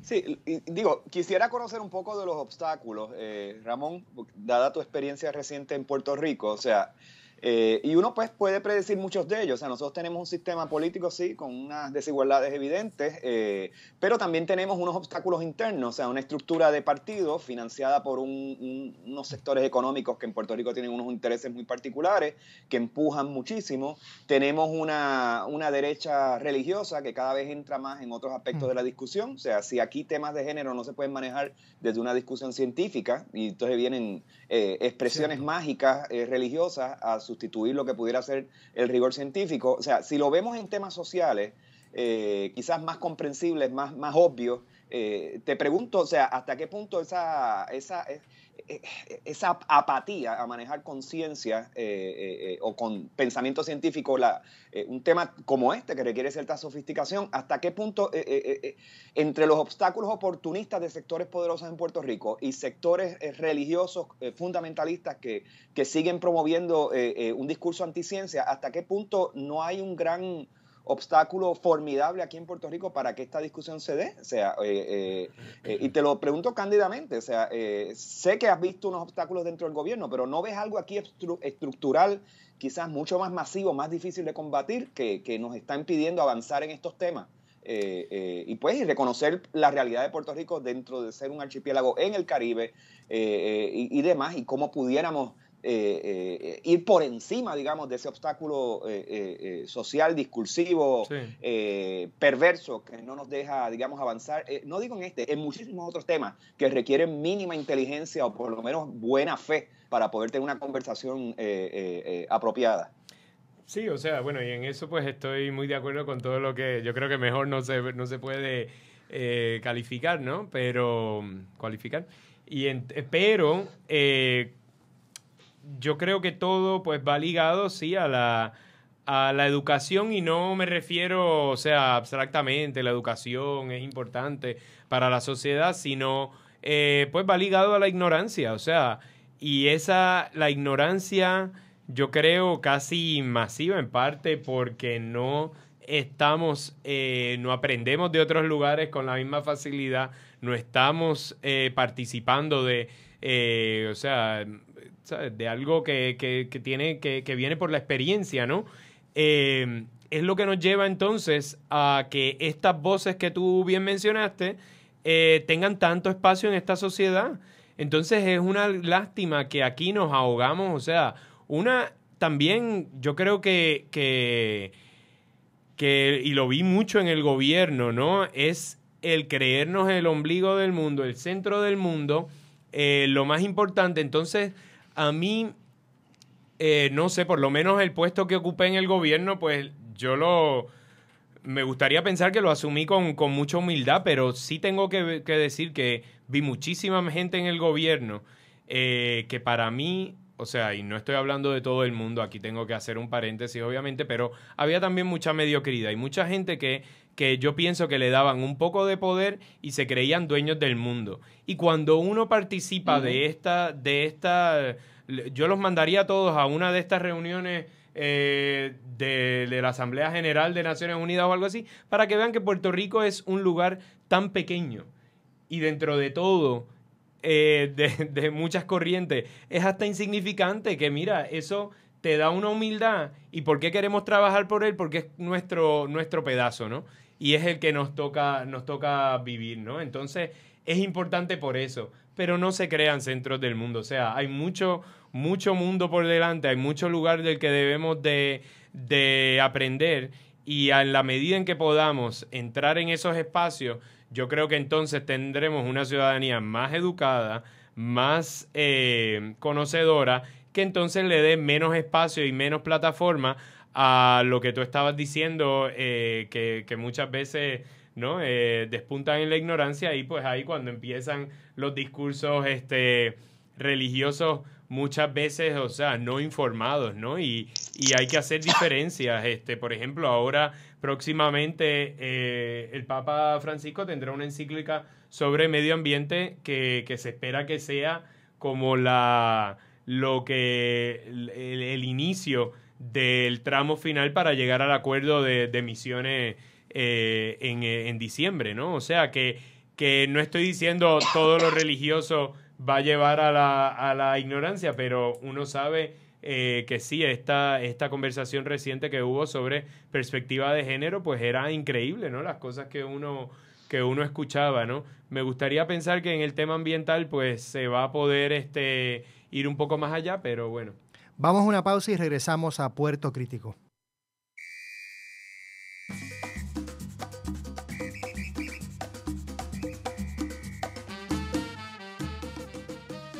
Sí, digo, quisiera conocer un poco de los obstáculos, eh, Ramón, dada tu experiencia reciente en Puerto Rico, o sea, eh, y uno pues puede predecir muchos de ellos. O sea, nosotros tenemos un sistema político, sí, con unas desigualdades evidentes, eh, pero también tenemos unos obstáculos internos, o sea, una estructura de partido financiada por unos sectores económicos que en Puerto Rico tienen unos intereses muy particulares, que empujan muchísimo. Tenemos una, una derecha religiosa que cada vez entra más en otros aspectos mm. de la discusión. O sea, si aquí temas de género no se pueden manejar desde una discusión científica, y entonces vienen eh, expresiones mágicas, religiosas, a sustituir lo que pudiera ser el rigor científico. O sea, si lo vemos en temas sociales, eh, quizás más comprensibles, más, más obvios, eh, te pregunto, o sea, ¿hasta qué punto esa, esa, eh, eh, esa apatía a manejar conciencia eh, o con pensamiento científico, un tema como este que requiere cierta sofisticación, ¿hasta qué punto entre los obstáculos oportunistas de sectores poderosos en Puerto Rico y sectores religiosos fundamentalistas que, que, siguen promoviendo un discurso anticiencia, ¿hasta qué punto no hay un gran obstáculo formidable aquí en Puerto Rico para que esta discusión se dé. O sea, eh, eh, eh, y te lo pregunto cándidamente, o sea, sé que has visto unos obstáculos dentro del gobierno, pero ¿no ves algo aquí estructural, quizás mucho más masivo, más difícil de combatir, que, nos está impidiendo avanzar en estos temas? y pues reconocer la realidad de Puerto Rico dentro de ser un archipiélago en el Caribe y, demás, y cómo pudiéramos eh, eh, ir por encima, digamos, de ese obstáculo eh, social, discursivo, perverso, que no nos deja, digamos, avanzar. no digo en este, en muchísimos otros temas que requieren mínima inteligencia o por lo menos buena fe para poder tener una conversación apropiada. Sí, o sea, bueno, y en eso pues estoy muy de acuerdo con todo lo que yo creo que mejor no se, no se puede calificar, ¿no? Pero, mm, cualificar. Y pero yo creo que todo pues va ligado, sí, a la, a la educación y no me refiero, o sea, abstractamente, la educación es importante para la sociedad, sino eh, pues va ligado a la ignorancia, o sea, y esa, la ignorancia yo creo casi masiva en parte porque no estamos, eh, no aprendemos de otros lugares con la misma facilidad, no estamos eh, participando de, o sea, de algo que, tiene, que, viene por la experiencia, ¿no? Em, es lo que nos lleva entonces a que estas voces que tú bien mencionaste eh, tengan tanto espacio en esta sociedad. Entonces es una lástima que aquí nos ahogamos, o sea, una también yo creo que, y lo vi mucho en el gobierno, ¿no? Es el creernos el ombligo del mundo, el centro del mundo, eh, lo más importante. Entonces, a mí, eh, no sé, por lo menos el puesto que ocupé en el gobierno, pues yo lo... Me gustaría pensar que lo asumí con, con mucha humildad, pero sí tengo que, decir que vi muchísima gente en el gobierno eh, que para mí o sea, y no estoy hablando de todo el mundo, aquí tengo que hacer un paréntesis, obviamente, pero había también mucha mediocridad y mucha gente que que yo pienso que le daban un poco de poder y se creían dueños del mundo. Y cuando uno participa de esta, de esta, yo los mandaría a todos a una de estas reuniones eh, de, la Asamblea General de Naciones Unidas o algo así, para que vean que Puerto Rico es un lugar tan pequeño y dentro de todo, eh, de, muchas corrientes, es hasta insignificante que mira, eso te da una humildad y por qué queremos trabajar por él, porque es nuestro, nuestro pedazo, ¿no? y es el que nos toca, nos toca vivir, ¿no? Entonces, es importante por eso, pero no se crean centros del mundo, o sea, hay mucho, mucho mundo por delante, hay mucho lugar del que debemos de, de aprender y a la medida en que podamos entrar en esos espacios, yo creo que entonces tendremos una ciudadanía más educada, más eh, conocedora, que entonces le dé menos espacio y menos plataforma a lo que tú estabas diciendo, eh, que, muchas veces ¿no? Eh, despuntan en la ignorancia y pues ahí cuando empiezan los discursos este, religiosos muchas veces, o sea, no informados, ¿no? Y, y hay que hacer diferencias. Este, por ejemplo, ahora próximamente eh, el Papa Francisco tendrá una encíclica sobre medio ambiente que, que se espera que sea como la lo que el inicio del tramo final para llegar al acuerdo de, misiones eh, eh, en, diciembre, ¿no? O sea, que, que no estoy diciendo todo lo religioso va a llevar a la, ignorancia, pero uno sabe eh, que sí, esta, esta conversación reciente que hubo sobre perspectiva de género, pues era increíble, ¿no? Las cosas que uno que uno escuchaba, ¿no? Me gustaría pensar que en el tema ambiental, pues se va a poder este, ir un poco más allá, pero bueno, Vamos a una pausa y regresamos a Puerto Crítico.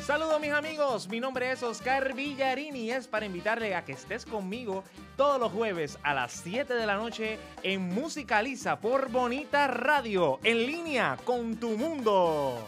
Saludos mis amigos, mi nombre es Oscar Villarini. y es para invitarle a que estés conmigo todos los jueves a las 7 de la noche en Musicaliza por Bonita Radio, en línea con tu mundo.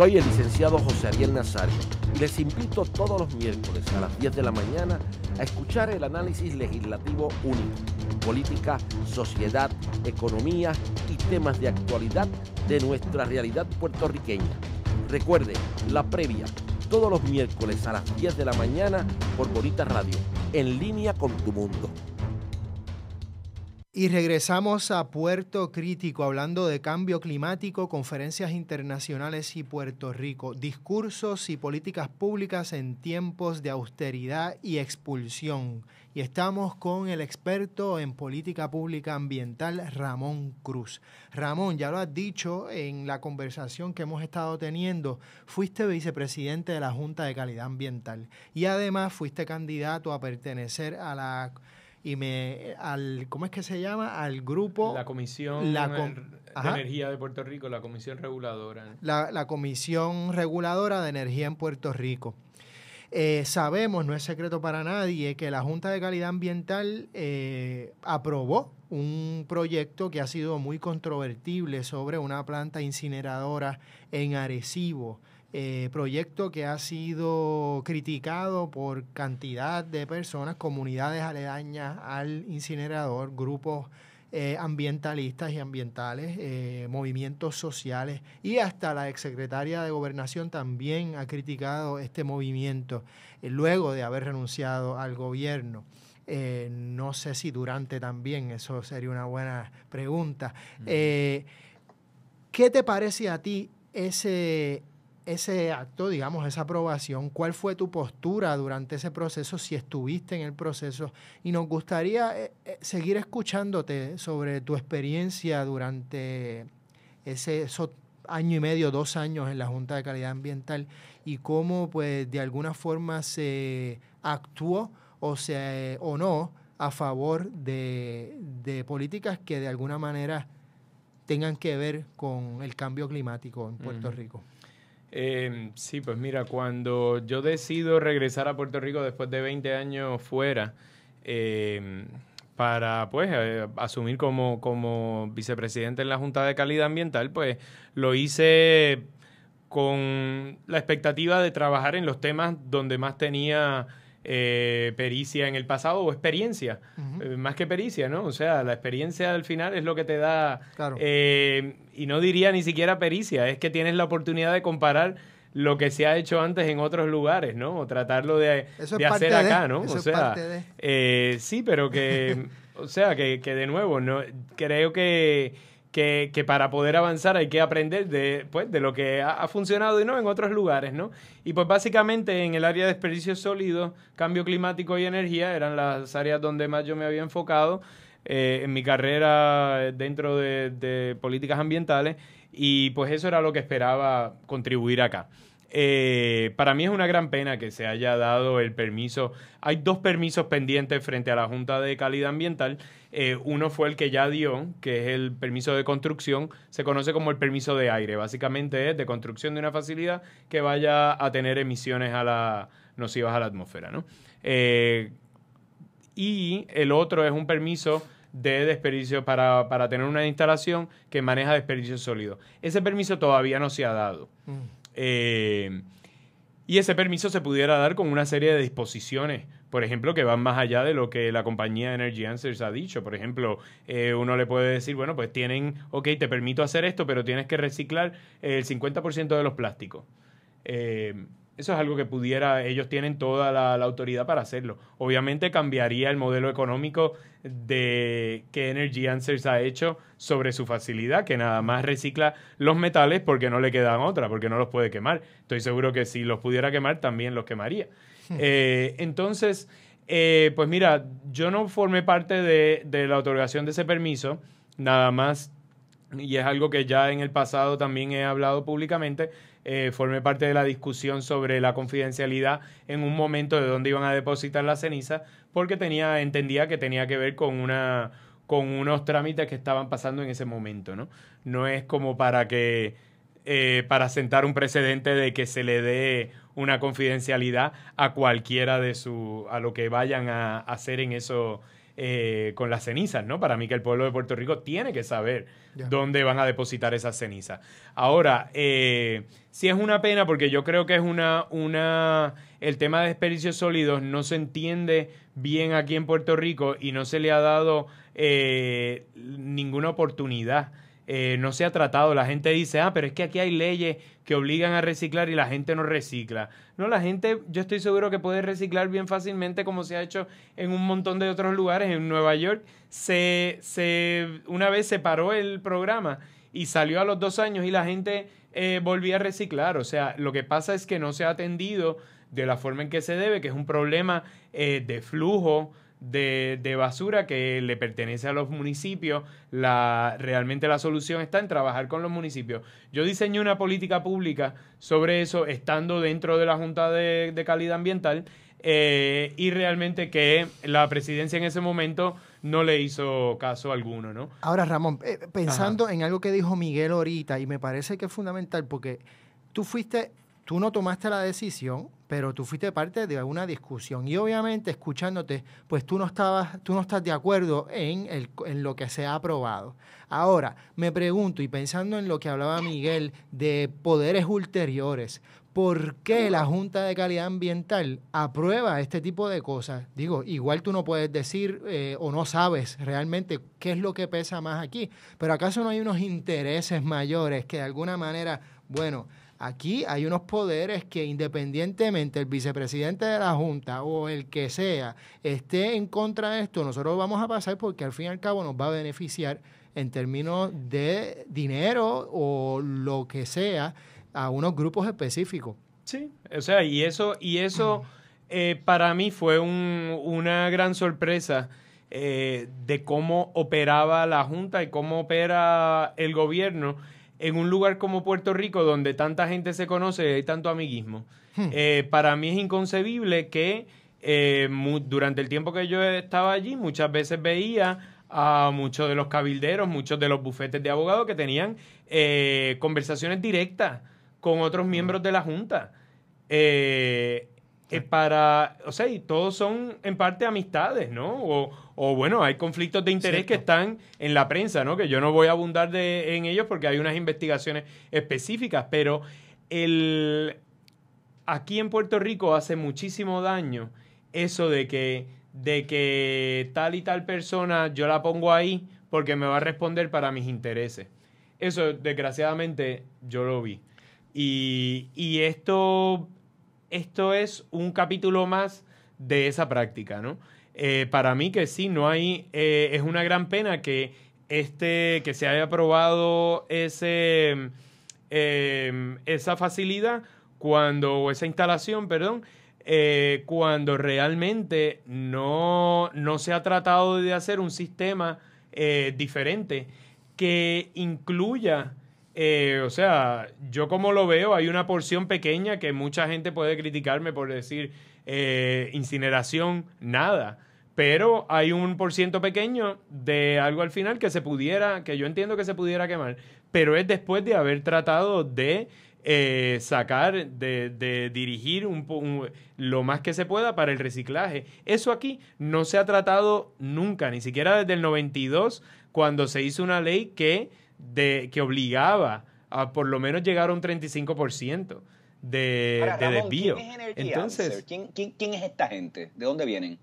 Soy el licenciado José Ariel Nazario les invito todos los miércoles a las 10 de la mañana a escuchar el análisis legislativo único, política, sociedad, economía y temas de actualidad de nuestra realidad puertorriqueña. Recuerde, la previa, todos los miércoles a las 10 de la mañana por Bonita Radio, en línea con tu mundo. Y regresamos a Puerto Crítico hablando de cambio climático, conferencias internacionales y Puerto Rico, discursos y políticas públicas en tiempos de austeridad y expulsión. Y estamos con el experto en política pública ambiental, Ramón Cruz. Ramón, ya lo has dicho en la conversación que hemos estado teniendo, fuiste vicepresidente de la Junta de Calidad Ambiental y además fuiste candidato a pertenecer a la y me al ¿cómo es que se llama? al grupo la comisión de energía de Puerto Rico, la comisión reguladora. La, comisión reguladora de energía en Puerto Rico. Eh, sabemos, no es secreto para nadie, que la Junta de Calidad Ambiental eh, aprobó un proyecto que ha sido muy controvertible sobre una planta incineradora en Arecibo eh, proyecto que ha sido criticado por cantidad de personas, comunidades aledañas al incinerador, grupos eh, ambientalistas y ambientales, eh, movimientos sociales y hasta la exsecretaria de Gobernación también ha criticado este movimiento luego de haber renunciado al gobierno. no sé si durante también, eso sería una buena pregunta. ¿Qué te parece a ti ese, ese acto, digamos, esa aprobación, cuál fue tu postura durante ese proceso, si estuviste en el proceso, y nos gustaría eh, eh, seguir escuchándote sobre tu experiencia durante ese, año y medio, dos años en la Junta de Calidad Ambiental y cómo, pues, de alguna forma se actuó o, se, o no a favor de, políticas que de alguna manera tengan que ver con el cambio climático en Puerto Rico. Em, sí, pues mira, cuando yo decido regresar a Puerto Rico después de 20 años fuera, em, para pues eh, asumir como, como vicepresidente en la Junta de Calidad Ambiental, pues lo hice con la expectativa de trabajar en los temas donde más tenía eh, pericia en el pasado o experiencia, eh, más que pericia, ¿no? O sea, la experiencia al final es lo que te da y no diría ni siquiera pericia, es que tienes la oportunidad de comparar lo que se ha hecho antes en otros lugares, ¿no? O tratarlo de, hacer acá, ¿no? o sea, eh, sí, pero que, o sea, que, de nuevo, no creo que, que, que, para poder avanzar hay que aprender de, pues, de lo que ha, funcionado y no en otros lugares, ¿no? Y pues básicamente en el área de desperdicios sólidos, cambio climático y energía eran las áreas donde más yo me había enfocado. Eh, en mi carrera eh, dentro de, políticas ambientales y pues eso era lo que esperaba contribuir acá. Eh, para mí es una gran pena que se haya dado el permiso. Hay dos permisos pendientes frente a la Junta de Calidad Ambiental. uno fue el que ya dio, que es el permiso de construcción. Se conoce como el permiso de aire. Básicamente es de construcción de una facilidad que vaya a tener emisiones a la, nocivas a la atmósfera. ¿no? y el otro es un permiso de desperdicio para, tener una instalación que maneja desperdicio sólido. Ese permiso todavía no se ha dado. Mm. Eh, y ese permiso se pudiera dar con una serie de disposiciones, por ejemplo, que van más allá de lo que la compañía Energy Answers ha dicho. Por ejemplo, eh, uno le puede decir, bueno, pues tienen, ok, te permito hacer esto, pero tienes que reciclar el 50% de los plásticos. Eh, eso es algo que pudiera, ellos tienen toda la, autoridad para hacerlo. Obviamente cambiaría el modelo económico de que Energy Answers ha hecho sobre su facilidad, que nada más recicla los metales porque no le quedan otra, porque no los puede quemar. Estoy seguro que si los pudiera quemar, también los quemaría. Hmm. Eh, entonces, eh, pues mira, yo no formé parte de, de la otorgación de ese permiso, nada más, y es algo que ya en el pasado también he hablado públicamente eh, formé parte de la discusión sobre la confidencialidad en un momento de dónde iban a depositar la ceniza, porque tenía, entendía que tenía que ver con una con unos trámites que estaban pasando en ese momento, ¿no? No es como para que eh, para sentar un precedente de que se le dé una confidencialidad a cualquiera de su a lo que vayan a hacer en eso eh, con las cenizas, ¿no? Para mí que el pueblo de Puerto Rico tiene que saber dónde van a depositar esas cenizas. Ahora, eh, sí es una pena porque yo creo que es una, una, el tema de desperdicios sólidos no se entiende bien aquí en Puerto Rico y no se le ha dado eh, ninguna oportunidad. Eh, no se ha tratado. La gente dice, ah, pero es que aquí hay leyes que obligan a reciclar y la gente no recicla. No, la gente, yo estoy seguro que puede reciclar bien fácilmente como se ha hecho en un montón de otros lugares. En Nueva York se, se una vez se paró el programa y salió a los dos años y la gente eh, volvía a reciclar. O sea, lo que pasa es que no se ha atendido de la forma en que se debe, que es un problema eh, de flujo de, basura que le pertenece a los municipios. La, realmente la solución está en trabajar con los municipios. Yo diseñé una política pública sobre eso, estando dentro de la Junta de, Calidad Ambiental, eh, y realmente que la presidencia en ese momento no le hizo caso alguno, ¿no? Ahora, Ramón, eh, pensando en algo que dijo Miguel ahorita, y me parece que es fundamental porque tú fuiste tú no tomaste la decisión, pero tú fuiste parte de una discusión. Y obviamente, escuchándote, pues tú no, estabas, tú no estás de acuerdo en, lo que se ha aprobado. Ahora, me pregunto, y pensando en lo que hablaba Miguel de poderes ulteriores, ¿por qué la Junta de Calidad Ambiental aprueba este tipo de cosas? Digo, igual tú no puedes decir eh, o no sabes realmente qué es lo que pesa más aquí, pero ¿acaso no hay unos intereses mayores que de alguna manera, bueno, Aquí hay unos poderes que independientemente el vicepresidente de la Junta o el que sea esté en contra de esto, nosotros vamos a pasar porque al fin y al cabo nos va a beneficiar en términos de dinero o lo que sea a unos grupos específicos. Sí, o sea, y eso, y eso eh, para mí fue una gran sorpresa eh, de cómo operaba la Junta y cómo opera el gobierno en un lugar como Puerto Rico, donde tanta gente se conoce y hay tanto amiguismo, hmm. eh, para mí es inconcebible que eh, durante el tiempo que yo estaba allí, muchas veces veía a muchos de los cabilderos, muchos de los bufetes de abogados que tenían eh, conversaciones directas con otros miembros hmm. de la Junta para, o sea, y todos son en parte amistades, ¿no? O, o bueno, hay conflictos de interés que están en la prensa, ¿no? Que yo no voy a abundar en ellos porque hay unas investigaciones específicas, pero el, aquí en Puerto Rico hace muchísimo daño eso de que, de que tal y tal persona yo la pongo ahí porque me va a responder para mis intereses. Eso, desgraciadamente, yo lo vi. Y, y esto esto es un capítulo más de esa práctica, ¿no? Eh, para mí que sí, no hay, eh, es una gran pena que este, que se haya aprobado ese, em, esa facilidad cuando, esa instalación, perdón, eh, cuando realmente no, se ha tratado de hacer un sistema diferente que incluya eh, o sea, yo como lo veo, hay una porción pequeña que mucha gente puede criticarme por decir eh, incineración, nada. Pero hay un porciento pequeño de algo al final que se pudiera, que yo entiendo que se pudiera quemar, pero es después de haber tratado de eh, sacar, de, dirigir un, un, lo más que se pueda para el reciclaje. Eso aquí no se ha tratado nunca, ni siquiera desde el 92, cuando se hizo una ley que que obligaba a por lo menos llegar a un 35% de, desvío. ¿quién es Entonces, ¿Quién, es esta gente? ¿De dónde vienen?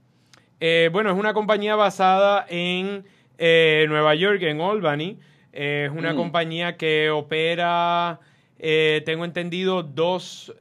Eh, bueno, es una compañía basada en eh, Nueva York, en Albany. es una mm. compañía que opera, eh, tengo entendido, dos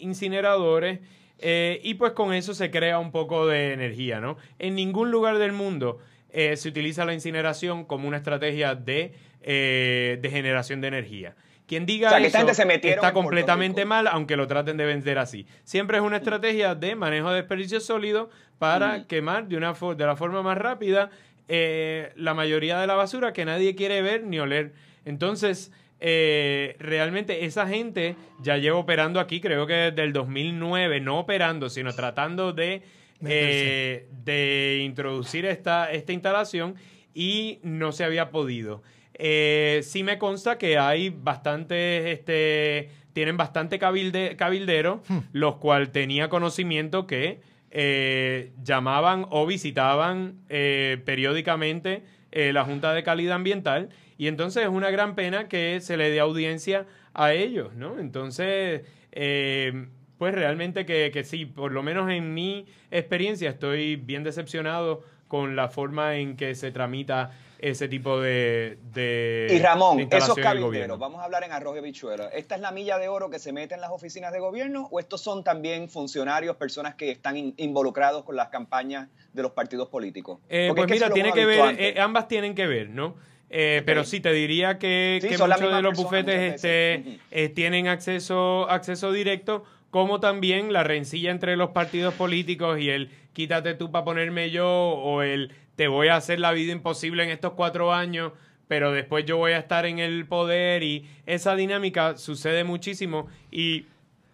incineradores. y pues con eso se crea un poco de energía, ¿no? En ningún lugar del mundo se utiliza la incineración como una estrategia de eh, de generación de energía. Quien diga que se está completamente mal, aunque lo traten de vender así. Siempre es una mm. estrategia de manejo de desperdicio sólidos para mm. quemar de, una de la forma más rápida eh, la mayoría de la basura que nadie quiere ver ni oler. Entonces, eh, realmente esa gente ya lleva operando aquí, creo que desde el 2009, no operando, sino tratando de, de introducir esta, esta instalación y no se había podido. Eh, sí me consta que hay bastantes, este, tienen bastante cabilde, cabildero, hmm. los cual tenía conocimiento que eh, llamaban o visitaban eh, periódicamente la Junta de Calidad Ambiental y entonces es una gran pena que se le dé audiencia a ellos, ¿no? Entonces, pues realmente que, que sí, por lo menos en mi experiencia estoy bien decepcionado con la forma en que se tramita ese tipo de. y Ramón, esos cabilderos, vamos a hablar en arroz y ¿Esta es la milla de oro que se mete en las oficinas de gobierno o estos son también funcionarios, personas que están involucrados con las campañas de los partidos políticos? Eh, pues mira, tiene que ver, eh, ambas tienen que ver, ¿no? Eh, pero sí, te diría que, muchos de los bufetes este, tienen acceso, acceso directo, como también la rencilla entre los partidos políticos y el quítate tú para ponerme yo o el te voy a hacer la vida imposible en estos cuatro años, pero después yo voy a estar en el poder y esa dinámica sucede muchísimo y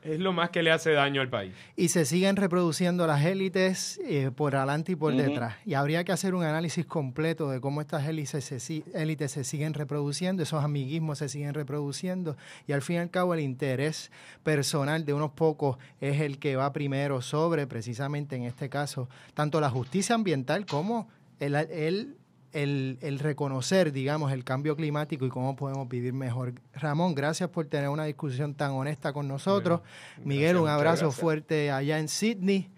es lo más que le hace daño al país. Y se siguen reproduciendo las élites eh, por adelante y por detrás. Y habría que hacer un análisis completo de cómo estas élites se, élites se siguen reproduciendo, esos amiguismos se siguen reproduciendo. Y al fin y al cabo el interés personal de unos pocos es el que va primero sobre, precisamente en este caso, tanto la justicia ambiental como el, el, reconocer, digamos, el cambio climático y cómo podemos vivir mejor. Ramón, gracias por tener una discusión tan honesta con nosotros. Miguel, un abrazo fuerte allá en Sydney.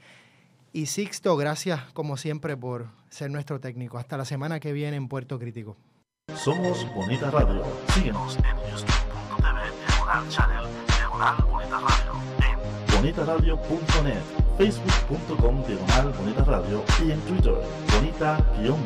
Y Sixto, gracias como siempre por ser nuestro técnico. Hasta la semana que viene en Puerto Crítico. Somos Bonita Radio. Síguenos en Bonita Radio, facebook.com diagonal bonita radio y en Twitter bonita-radio.